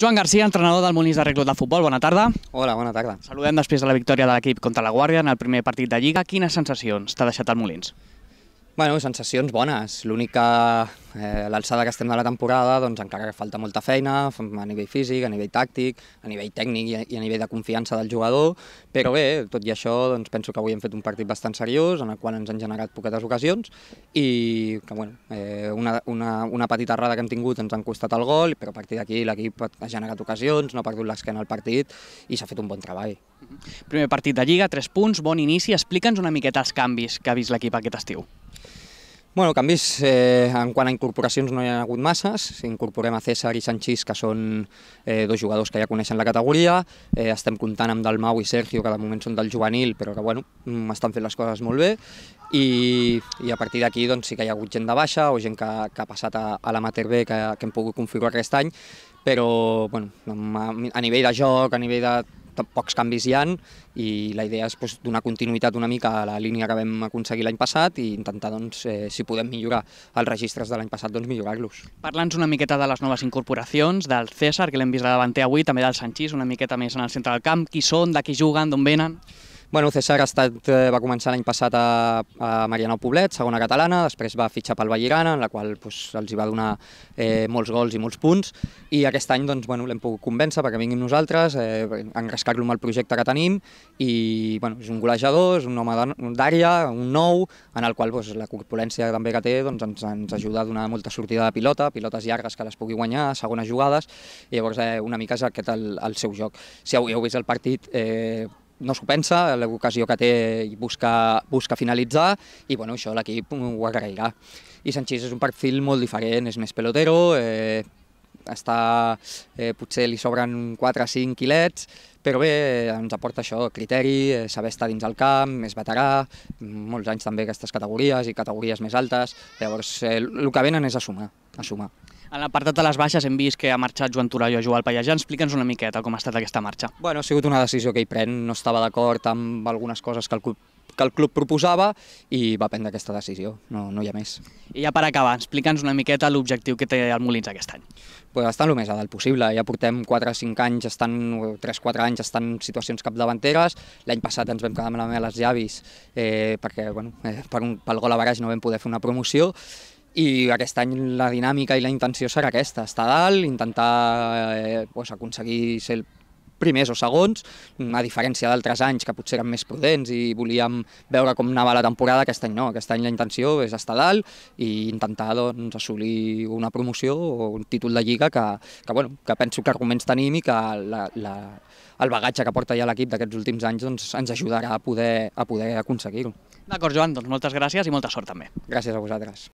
Joan Garcia, entrenador del Molins de Reclot de Futbol, bona tarda. Hola, bona tarda. Saludem després de la victòria de l'equip contra la Guàrdia en el primer partit de Lliga. Quines sensacions t'ha deixat el Molins? Bueno, sensacions bones. L'únic que eh, l'alçada que estem de la temporada, doncs encara que falta molta feina, a nivell físic, a nivell tàctic, a nivell tècnic i a, i a nivell de confiança del jugador, però bé, tot i això, doncs penso que avui hem fet un partit bastant seriós, en el qual ens han generat poquetes ocasions, i que, bueno, eh, una, una, una petita errada que hem tingut ens han costat el gol, però a partir d'aquí l'equip ha generat ocasions, no ha perdut l'esquena al partit, i s'ha fet un bon treball. Primer partit de Lliga, tres punts, bon inici. Explica'ns una miqueta els canvis que ha vist l'equip aquest estiu. Bueno, canvis eh, en quant a incorporacions no hi ha hagut masses. Incorporem a César i Sanchís, que són eh, dos jugadors que ja coneixen la categoria. Eh, estem comptant amb Dalmau i Sergio, que de moment són del juvenil, però que bueno, mm, estan fent les coses molt bé. I, i a partir d'aquí doncs, sí que hi ha hagut gent de baixa o gent que, que ha passat a, a l'amater B que, que hem pogut configurar aquest any, però bueno, a, a nivell de joc, a nivell de pocs canvis hi ha i la idea és doncs, donar continuïtat una mica a la línia que vam aconseguir l'any passat i intentar, doncs, eh, si podem millorar els registres de l'any passat, doncs millorar-los. Parla'ns una miqueta de les noves incorporacions, del César, que l'hem vist davant davanter avui, també del Sanchís, una miqueta més en el centre del camp, qui són, de qui juguen, d'on venen... Bueno, César ha estat, eh, va començar l'any passat a, a Mariano Poblet, segona catalana, després va fitxar pel Vallirana, en la qual pues, els hi va donar eh, molts gols i molts punts, i aquest any doncs, bueno, l'hem pogut convèncer perquè vingui amb nosaltres, eh, engrescar-lo amb el projecte que tenim, i bueno, és un golejador, és un home d'àrea, un nou, en el qual pues, la corpulència també que té doncs, ens, ens ajuda a donar molta sortida de pilota, pilotes llargues que les pugui guanyar, segones jugades, i llavors eh, una mica és aquest el, el seu joc. Si avui heu vist el partit, eh, no s'ho pensa, l'ocasió que té i busca, busca finalitzar i bueno, això l'equip ho agrairà. I Sanchís és un perfil molt diferent, és més pelotero, eh, està, eh, potser li sobren 4 o 5 quilets, però bé, ens aporta això, criteri, eh, saber estar dins del camp, més veterà, molts anys també aquestes categories i categories més altes, llavors eh, el que venen és a sumar, a sumar. En l'apartat de les baixes hem vist que ha marxat Joan Toralló a jugar al Pallejà. Explica'ns una miqueta com ha estat aquesta marxa. Bueno, ha sigut una decisió que ell pren, no estava d'acord amb algunes coses que el, club, que el club proposava i va prendre aquesta decisió, no, no hi ha més. I ja per acabar, explica'ns una miqueta l'objectiu que té el Molins aquest any. Pues estar el més a dalt possible, ja portem 4 o 5 anys, estan 3-4 anys estan situacions capdavanteres, l'any passat ens vam quedar la a les llavis eh, perquè bueno, eh, per un, pel gol a baraix no vam poder fer una promoció, i aquest any la dinàmica i la intenció serà aquesta, estar dalt, intentar eh, pues, aconseguir ser el primers o segons, a diferència d'altres anys que potser eren més prudents i volíem veure com anava la temporada, aquest any no, aquest any la intenció és estar dalt i intentar doncs, assolir una promoció o un títol de lliga que, que, bueno, que penso que arguments tenim i que la, la, el bagatge que porta ja l'equip d'aquests últims anys doncs, ens ajudarà a poder, a poder aconseguir-ho. D'acord, Joan, doncs moltes gràcies i molta sort també. Gràcies a vosaltres.